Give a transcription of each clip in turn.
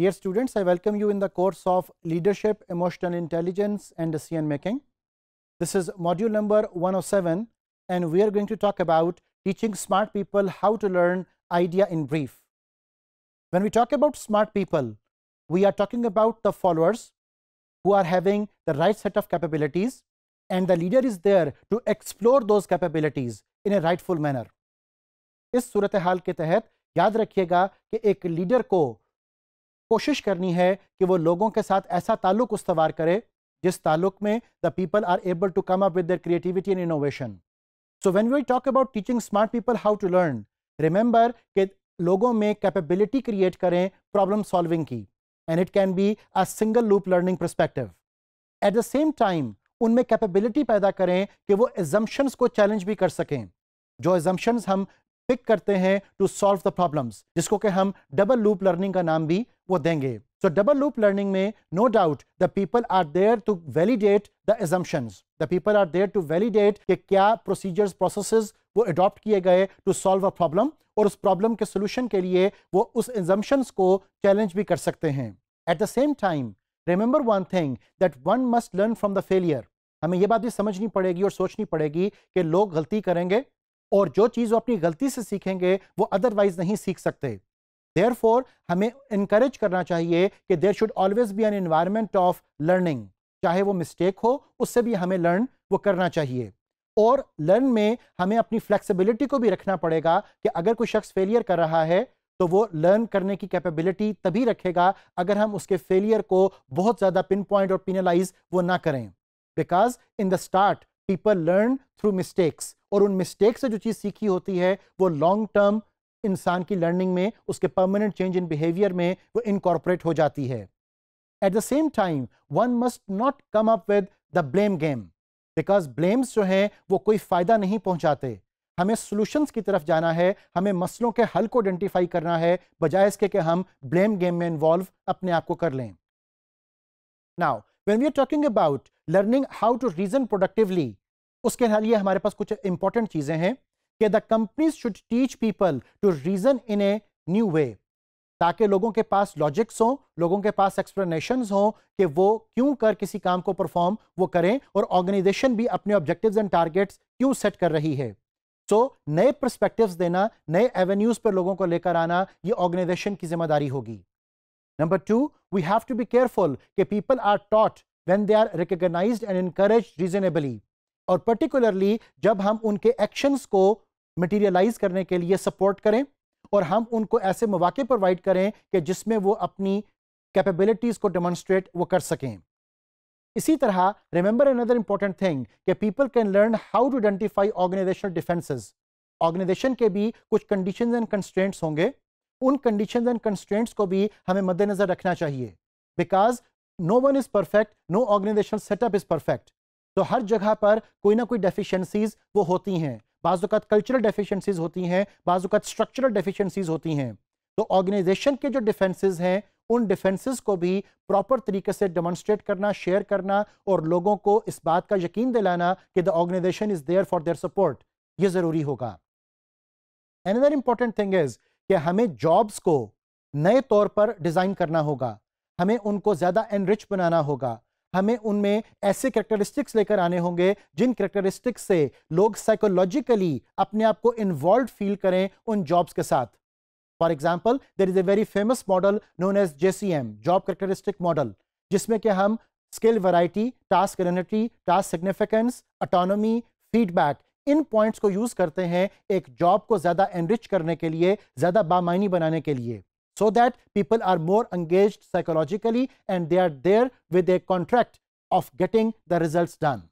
Dear students, I welcome you in the course of Leadership, Emotional Intelligence and Decision Making. This is module number 107 and we are going to talk about teaching smart people how to learn idea in brief. When we talk about smart people, we are talking about the followers who are having the right set of capabilities and the leader is there to explore those capabilities in a rightful manner. इस सूरत हाल के तहत याद रखिएगा ke ek leader ko कोशिश करनी है कि वो लोगों के साथ ऐसा ताल्लुक उसवार करे जिस ताल्लुक में the people are able to come up with their creativity and innovation so when we talk about teaching smart people how to learn remember कि लोगों में कैपेबिलिटी क्रिएट करें प्रॉब्लम सॉल्विंग की and it can be a single loop learning perspective at the same time उनमें capability पैदा करें कि वो एजम्पन्स को चैलेंज भी कर सकें जो एजम्पन्स हम पिक करते हैं टू सॉल्व द प्रॉब्लम्स जिसको कि हम डबल लूप लर्निंग का नाम भी वो देंगे सो डबल लूप लर्निंग में no doubt the people are there to validate the assumptions the people are there to validate कि क्या प्रोसीजर्स प्रोसेसेस वो अडॉप्ट किए गए टू सॉल्व अ प्रॉब्लम और उस प्रॉब्लम के सोल्यूशन के लिए वो उस एजम्पन्स को चैलेंज भी कर सकते हैं at the same time remember one thing that one must learn from the failure हमें यह बात भी समझनी पड़ेगी और सोचनी पड़ेगी कि लोग गलती करेंगे और जो चीज़ वो अपनी गलती से सीखेंगे वो अदरवाइज नहीं सीख सकते देयर हमें इनक्रेज करना चाहिए कि there should always be an environment of learning चाहे वो मिस्टेक हो उससे भी हमें लर्न वो करना चाहिए और लर्न में हमें अपनी फ्लेक्सिबिलिटी को भी रखना पड़ेगा कि अगर कोई शख्स फेलियर कर रहा है तो वो लर्न करने की कैपेबिलिटी तभी रखेगा अगर हम उसके फेलियर को बहुत ज़्यादा पिन पॉइंट और पिनलाइज वो ना करें because in the start people learn through mistakes और उन मिस्टेक से जो चीज़ सीखी होती है वो लॉन्ग टर्म इंसान की लर्निंग में उसके परमानेंट चेंज इन बिहेवियर में वो इनकॉर्पोरेट हो जाती है at the same time one must not come up with the blame game because blames जो हैं वो कोई फ़ायदा नहीं पहुंचाते हमें सॉल्यूशंस की तरफ जाना है हमें मसलों के हल को आइडेंटिफाई करना है बजाय इसके कि हम ब्लेम गेम में इन्वॉल्व अपने आप को कर लें now when we are talking about learning how to reason productively उसके लिए हमारे पास कुछ इंपॉर्टेंट चीजें हैं कि the companies should teach people to reason in a new way ताकि लोगों के पास लॉजिक्स हों लोगों के पास एक्सप्लेनेशन हों कि वो क्यों कर किसी काम को परफॉर्म वो करें और ऑर्गेनाइजेशन भी अपने ऑब्जेक्टिव्स एंड टारगेट्स क्यों सेट कर रही है सो so, नए परस्पेक्टिव्स देना नए एवेन्यूज पर लोगों को लेकर आना ये ऑर्गेनाइजेशन की जिम्मेदारी होगी number two we have to be careful कि people are taught when they are recognised and encourage reasonably और पर्टिकुलरली जब हम उनके एक्शंस को मटेरियलाइज करने के लिए सपोर्ट करें और हम उनको ऐसे मौाक़े प्रोवाइड करें कि जिसमें वो अपनी कैपेबिलिटीज़ को डेमोन्स्ट्रेट वो कर सकें इसी तरह रिमेंबर अनदर इंपॉर्टेंट थिंग कि people can learn how to identify organisational defences organisation के भी कुछ कंडीशंस एंड कंस्ट्रेंट्स होंगे उन कंडीशंस एंड कंस्ट्रेंट्स को भी हमें मद्देनजर रखना चाहिए because no one is perfect no organisational setup is perfect तो हर जगह पर कोई ना कोई डेफिशिएंसीज वो होती हैं बाजुकात कल्चरल डेफिशिएंसीज होती हैं बाजुकात स्ट्रक्चरल डेफिशिएंसीज होती हैं तो ऑर्गेनाइजेशन के जो डिफेंसेस हैं उन डिफेंसेस को भी प्रॉपर तरीके से डेमोन्स्ट्रेट करना शेयर करना और लोगों को इस बात का यकीन दिलाना कि the organisation is there for their support ये ज़रूरी होगा एनदर इंपॉर्टेंट थिंग इज़ कि हमें जॉब्स को नए तौर पर डिज़ाइन करना होगा हमें उनको ज़्यादा एनरिच बनाना होगा हमें उनमें ऐसे करेक्टरिस्टिक्स लेकर आने होंगे जिन करेक्टरिस्टिक्स से लोग साइकोलॉजिकली अपने आप को इन्वॉल्व फील करें उन जॉब्स के साथ for example there is a very famous model known as M job characteristic model जिसमें कि हम skill variety task identity task significance autonomy feedback इन पॉइंट्स को यूज करते हैं एक जॉब को ज्यादा एनरिच करने के लिए ज्यादा बामाइनी बनाने के लिए so that people are more engaged psychologically and they are there with a contract of getting the results done.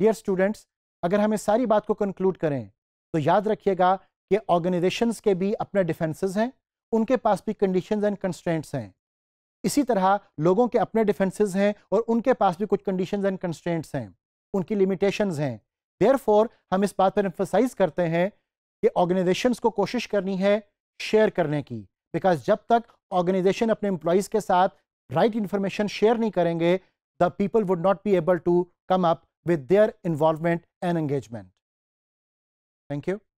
Dear students, अगर हम इस सारी बात को कंक्लूड करें तो याद रखिएगा कि ऑर्गेनाइजेशंस के भी अपने डिफेंसेस हैं उनके पास भी कंडीशंस एंड कंस्ट्रेंट्स हैं इसी तरह लोगों के अपने डिफेंसेस हैं और उनके पास भी कुछ कंडीशंस एंड कंस्ट्रेंट्स हैं उनकी लिमिटेशंस हैं देयर हम इस बात पर एम्फोसाइज करते हैं कि ऑर्गेनाइजेशंस को कोशिश करनी है शेयर करने की बिकॉज जब तक ऑर्गेनाइजेशन अपने एम्प्लॉयज़ के साथ राइट इंफॉर्मेशन शेयर नहीं करेंगे the people would not be able to come up with their involvement and engagement thank you